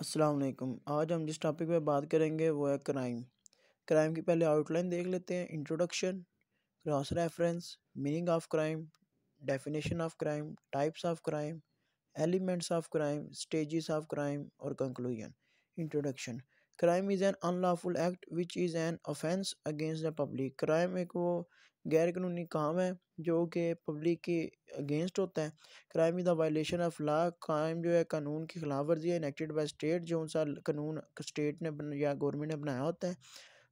अस्सलाम वालेकुम आज हम जिस टॉपिक पे बात करेंगे वो है क्राइम क्राइम की पहले आउटलाइन देख लेते हैं introduction cross reference meaning of crime definition of crime types of crime elements of crime stages of crime और conclusion introduction crime is an unlawful act which is an offence against the public crime एक वो गैर कानूनी काम है जो कि public के अगेंस्ट होता है crime is the violation of law crime जो है कानून की खिलाफ वर्जी है इनेक्टेड बाई स्टेट जो सा कानून स्टेट ने बन, या गवर्नमेंट ने बनाया होता है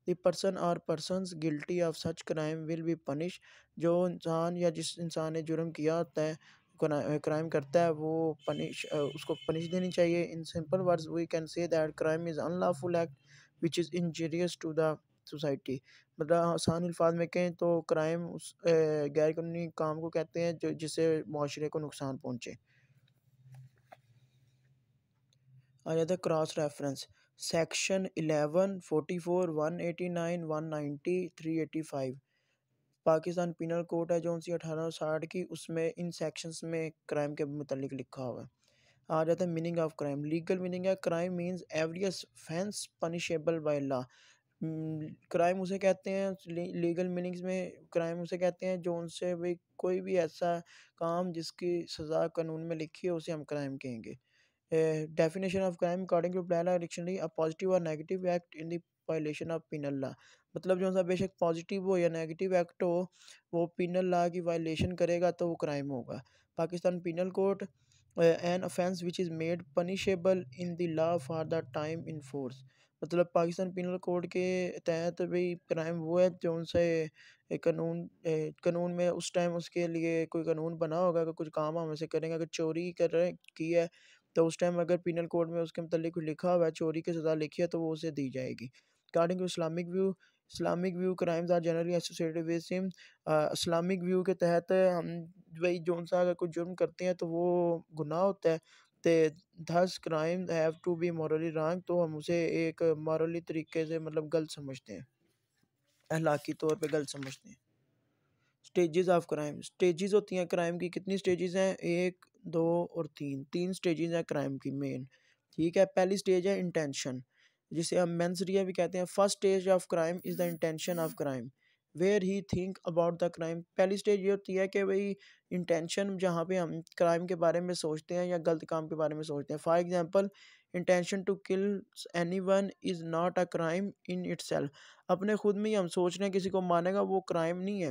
the person or person guilty of such crime will be punish जो इंसान या जिस इंसान ने जुर्म किया होता है क्राइम करता है वो पनिश उसको पनिश देनी चाहिए in simple words we can say that crime is unlawful act which is injurious to the society मतलब आसान अल्फाज में कहें तो क्राइम उस गैरकानूनी काम को कहते हैं जो जिससे माशरे को नुकसान पहुँचे आ जाता है cross reference section eleven forty four one eighty nine one ninety three eighty five Pakistan penal code है जो उनसी अठारह साठ की उसमें इन सेक्शंस में क्राइम के मतलब लिखा हुआ है आ जाता है meaning of crime legal meaning है crime means every offence punishable by law crime उसे कहते हैं लीगल मीनिंग्स में क्राइम उसे कहते हैं जो उनसे भी कोई भी ऐसा काम जिसकी सज़ा कानून में लिखी है उसे हम क्राइम कहेंगे definition of crime according to Blair dictionary a positive or negative act in the violation of penal law मतलब जो सा बेशक पॉजिटिव हो या नेगेटिव एक्ट हो वो पिनल लॉ की वायलेशन करेगा तो वो क्राइम होगा Pakistan penal code an offence which is made punishable in the law for the time in force मतलब पाकिस्तान पिनल कोड के तहत भी क्राइम वो है जो उनसे कानून कानून में उस टाइम उसके लिए कोई कानून बना होगा कि कुछ काम हम ऐसे करेंगे अगर चोरी कर रहे की है तो उस टाइम अगर पिनल कोड में उसके मतलब कुछ लिखा हुआ है चोरी की सज़ा लिखी है तो वो उसे दी जाएगी according to Islamic view Islamic view crimes are generally associated with sin Islamic view के तहत हम भाई जो सा अगर कुछ जुर्म करते हैं तो वो गुनाह होता है तो thus crime have to be morally wrong तो हम उसे एक मॉरली तरीके से मतलब गलत समझते हैं अहलाकी तौर पर गलत समझते हैं स्टेजेस ऑफ क्राइम स्टेजेस होती हैं क्राइम की कितनी स्टेजेस हैं एक दो और तीन तीन स्टेजेज हैं क्राइम की मेन ठीक है पहली स्टेज है इंटेंशन जिसे हम मैंसरिया भी कहते हैं first stage of crime is the intention of crime where he think about the crime पहली स्टेज ये होती है कि भाई इंटेंशन जहाँ पे हम क्राइम के बारे में सोचते हैं या गलत काम के बारे में सोचते हैं for example intention to kill any one is not a crime in it अपने खुद में ही हम सोच रहे हैं किसी को मानेगा वो क्राइम नहीं है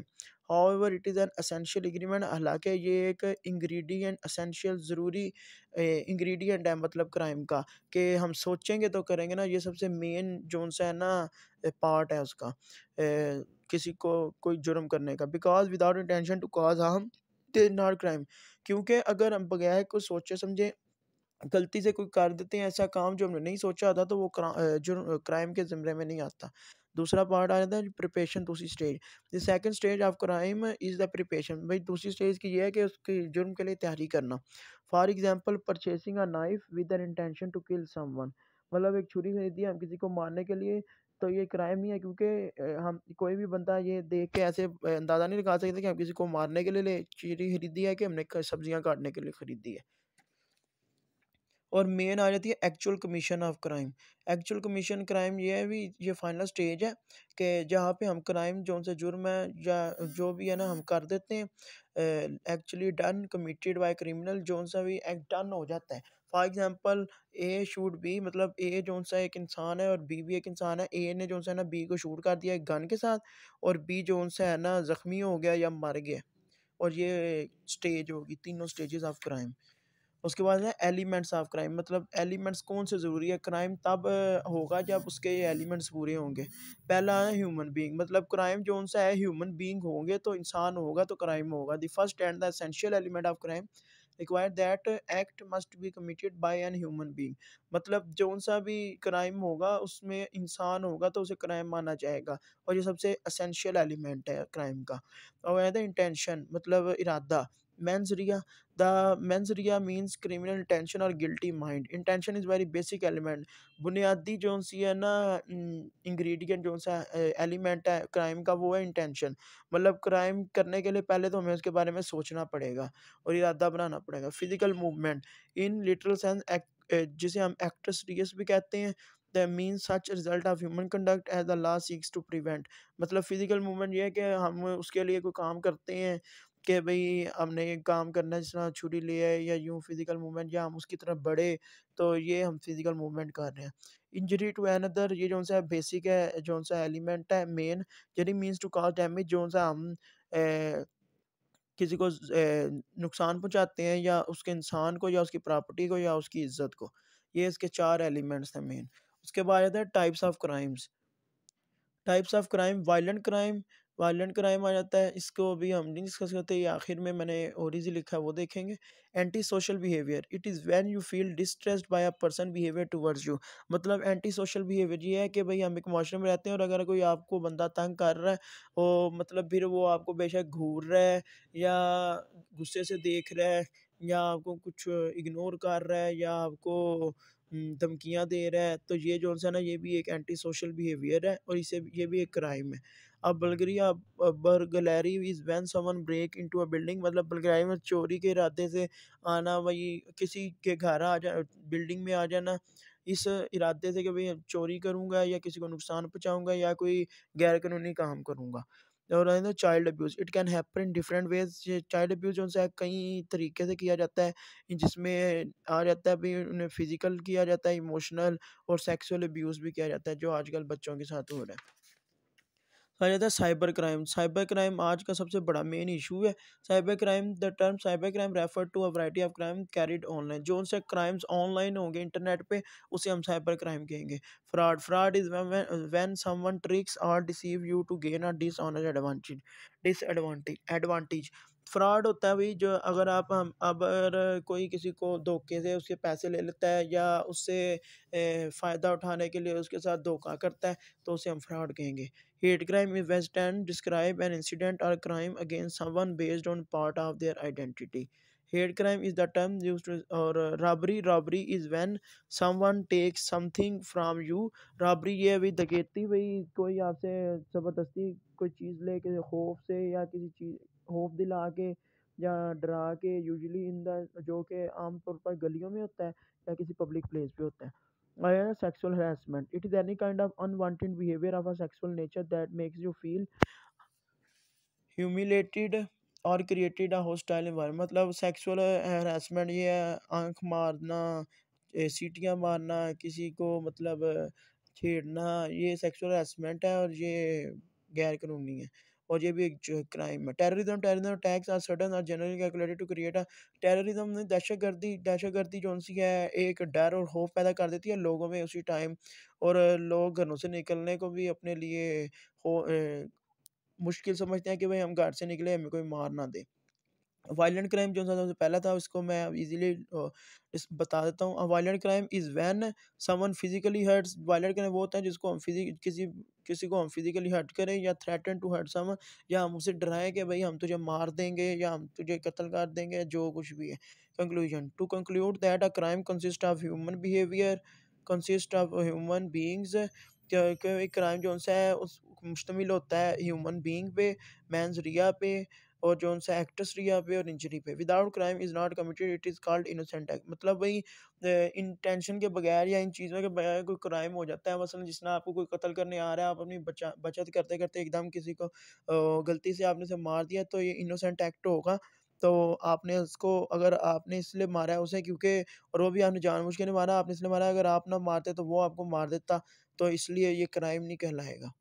however it is an essential agreement हालांकि ये एक इंग्रेडिएंट असेंशियल ज़रूरी इंग्रेडिएंट है मतलब क्राइम का कि हम सोचेंगे तो करेंगे ना ये सबसे मेन जो सा है ना पार्ट है उसका ए, किसी को कोई जुर्म करने का because without intention to cause harm they not crime क्योंकि अगर हम बगैर कुछ सोचे समझे गलती से कोई कर देते हैं ऐसा काम जो हमने नहीं सोचा था तो वो जो क्राइम के ज़मरे में नहीं आता दूसरा पार्ट आ जाता है प्रिपेशन दूसरी stage the second stage of crime is the preparation भाई दूसरी स्टेज की ये है कि उसके जुर्म के लिए तैयारी करना for example purchasing a knife with an intention to kill someone मतलब एक छुरी खरीदी हम किसी को मारने के लिए तो ये क्राइम नहीं है क्योंकि हम कोई भी बंदा ये देख के ऐसे अंदाज़ा नहीं लगा सकते कि हम किसी को मारने के लिए छुरी खरीदी है कि हमने सब्जियाँ काटने के लिए खरीदी है और मेन आ जाती है actual commission of crime actual commission crime ये है भी ये फाइनल स्टेज है कि जहाँ पे हम क्राइम जो उनसे जुर्म है या जो भी है ना हम कर देते हैं actually done committed by criminal जो सा भी एक्ट डन हो जाता है for example A shoot B मतलब ए जो सा एक इंसान है और बी भी एक इंसान है ए ने जो है ना बी को शूट कर दिया एक गन के साथ और बी जो सा है ना ज़ख्मी हो गया या मर गया और ये स्टेज होगी तीनों स्टेजेस ऑफ क्राइम उसके बाद है एलिमेंट्स ऑफ क्राइम मतलब एलिमेंट्स कौन से ज़रूरी है क्राइम तब होगा जब उसके ये एलिमेंट्स पूरे होंगे पहला है ह्यूमन बीइंग मतलब क्राइम जो सा है ह्यूमन बीइंग होंगे तो इंसान होगा तो क्राइम होगा the first and the essential element of crime require that act must be committed by an human being मतलब जो सा भी क्राइम होगा उसमें इंसान होगा तो उसे क्राइम माना जाएगा और ये सबसे असेंशियल एलिमेंट है क्राइम का और इंटेंशन मतलब इरादा mens the mens means criminal intention or guilty mind intention is very basic element बुनियादी जो सी है ना इंग्रेडिएंट जो सा एलिमेंट है क्राइम का वो है इंटेंशन मतलब क्राइम करने के लिए पहले तो हमें उसके बारे में सोचना पड़ेगा और इरादा बनाना पड़ेगा physical movement in literal sense जिसे हम एक्टर सीरियस भी कहते हैं the mean such result of human conduct as the last seeks to prevent मतलब फिजिकल मूवमेंट ये है कि हम उसके लिए कोई काम करते हैं कि भाई हमने काम करना है जिस तरह छुरी ले है या यूँ फिज़िकल मूवमेंट या हम उसकी तरफ बढ़े तो ये हम फिज़िकल मूवमेंट कर रहे हैं इंजरी टू एन अदर ये जो सा बेसिक है जो सा एलिमेंट है injury means to cause damage जो सा हम ए, किसी को ए, नुकसान पहुँचाते हैं या उसके इंसान को या उसकी प्रॉपर्टी को या उसकी इज्जत को ये इसके चार एलिमेंट्स हैं मेन उसके बाद जाता है types of crimes types of crime violent crime violent crime आ जाता है इसको अभी हम नहीं डिस्कस करते ये आखिर में मैंने ओरिजी लिखा है वो देखेंगे anti social behaviour it is when you feel distressed by a person behaviour towards you मतलब एंटी सोशल बिहेवियर ये है कि भाई हम एक माशरे में रहते हैं और अगर कोई आपको बंदा तंग कर रहा है वो मतलब फिर वो आपको बेशक घूर रहा है या गुस्से से देख रहा है या आपको कुछ इग्नोर कर रहा है या आपको हम्म, धमकियाँ दे रहा है तो ये जो है ना ये भी एक एंटी सोशल बिहेवियर है और इसे ये भी एक क्राइम है अब burglary burglary is when someone break in to a building मतलब बल्गराई में चोरी के इरादे से आना वही किसी के घर आ जा बिल्डिंग में आ जाना इस इरादे से कि भाई चोरी करूँगा या किसी को नुकसान पहुँचाऊँगा या कोई गैर कानूनी काम करूँगा और child abuse it can happen in different ways child abuse जो है कई तरीके से किया जाता है जिसमें आ जाता है भी उन्हें फिज़िकल किया जाता है इमोशनल और सेक्सुअल अब्यूज़ भी किया जाता है जो आजकल बच्चों के साथ हो रहा है कहा जाता है साइबर क्राइम साइबर क्राइम आज का सबसे बड़ा मेन इशू है cyber crime the term cyber crime refer to a variety of crime carried online जो उनसे क्राइम्स ऑनलाइन होंगे इंटरनेट पे उसे हम साइबर क्राइम कहेंगे fraud fraud is when someone tricks or deceive you to gain a dishonor advantage disadvantage advantage fraud होता है भाई जो अगर आप हम अगर कोई किसी को धोखे से उसके पैसे ले लेता है या उससे फ़ायदा उठाने के लिए उसके साथ धोखा करता है तो उसे हम फ्रॉड कहेंगे hate crime is west and describe an incident or crime against someone based on part of their identity hate crime is the term use or robbery robbery is when someone takes something from you robbery ये भाई दकेती भाई कोई आपसे ज़बरदस्ती कोई चीज़ ले के खौफ से या किसी चीज़ खौफ दिला के या डरा के यूजली इन द जो कि आम तौर पर गलियों में होता है या किसी पब्लिक प्लेस पे होता है sexual harassment it is any kind of unwanted behaviour of a sexual nature that makes you feel humiliated or created a hostile environment मतलब सेक्सुअल हरासमेंट ये आँख मारना सीटियाँ मारना किसी को मतलब छेड़ना ये सेक्सुअल हरासमेंट है और ये गैर कानूनी है और ये भी एक क्राइम है terrorism terrorism attacks are sudden or generally calculated to create a terrorism ने दहशतगर्दी दहशतगर्दी जो सी है एक डर और होप पैदा कर देती है लोगों में उसी टाइम और लोग घरों से निकलने को भी अपने लिए मुश्किल समझते हैं कि भाई हम घर से निकले हमें कोई मार ना दे वायलेंट क्राइम जो सबसे पहला था उसको मैं इजीली बता देता हूँ violent crime is when someone physically hurts violent crime वो होता है जिसको हम फिजिक किसी किसी को हम फिजिकली हर्ट करें या थ्रेटन टू हर्ट समवन या हम उसे डराएं कि भाई हम तुझे मार देंगे या हम तुझे कत्ल कर देंगे जो कुछ भी है conclusion to conclude that a crime consist of human behaviour consist of human beings crime जो सा है उस मुश्तमिल होता है ह्यूमन बींग पे मैंस रिया पे और जो उनसे एक्ट्रेस रिया पे और इंजरी पे without crime is not committed it is called innocent act मतलब वही इंटेंशन के बगैर या इन चीज़ों के बगैर कोई क्राइम हो जाता है मसलन जिसने आपको कोई कत्ल करने आ रहा है आप अपनी बचा बचत करते करते एकदम किसी को गलती से आपने उसे मार दिया तो ये इनोसेंट एक्ट होगा तो आपने उसको अगर आपने इसलिए मारा है उसे क्योंकि और वो भी आपने जानबूझ के नहीं मारा आपने इसलिए मारा अगर आप ना मारते तो वो आपको मार देता तो इसलिए ये क्राइम नहीं कहलाएगा